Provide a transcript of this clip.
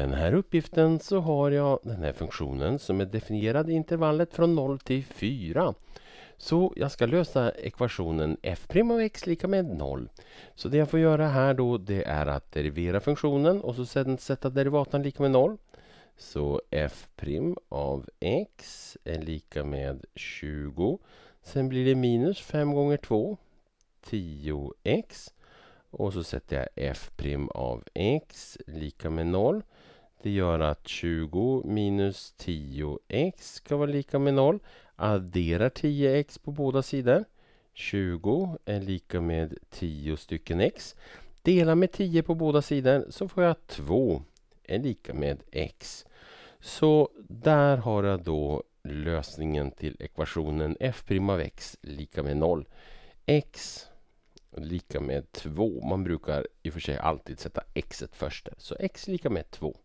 den här uppgiften så har jag den här funktionen som är definierad i intervallet från 0 till 4. Så jag ska lösa ekvationen f' av x lika med 0. Så det jag får göra här då det är att derivera funktionen och så sedan sätta derivatan lika med 0. Så f' av x är lika med 20. Sen blir det minus 5 gånger 2, 10x. Och så sätter jag f' av x lika med 0. Det gör att 20 minus 10x ska vara lika med 0. Adderar 10x på båda sidor. 20 är lika med 10 stycken x. Dela med 10 på båda sidor så får jag 2 är lika med x. Så där har jag då lösningen till ekvationen f' av x lika med 0. x lika med 2. Man brukar i och för sig alltid sätta x först. Så x lika med 2.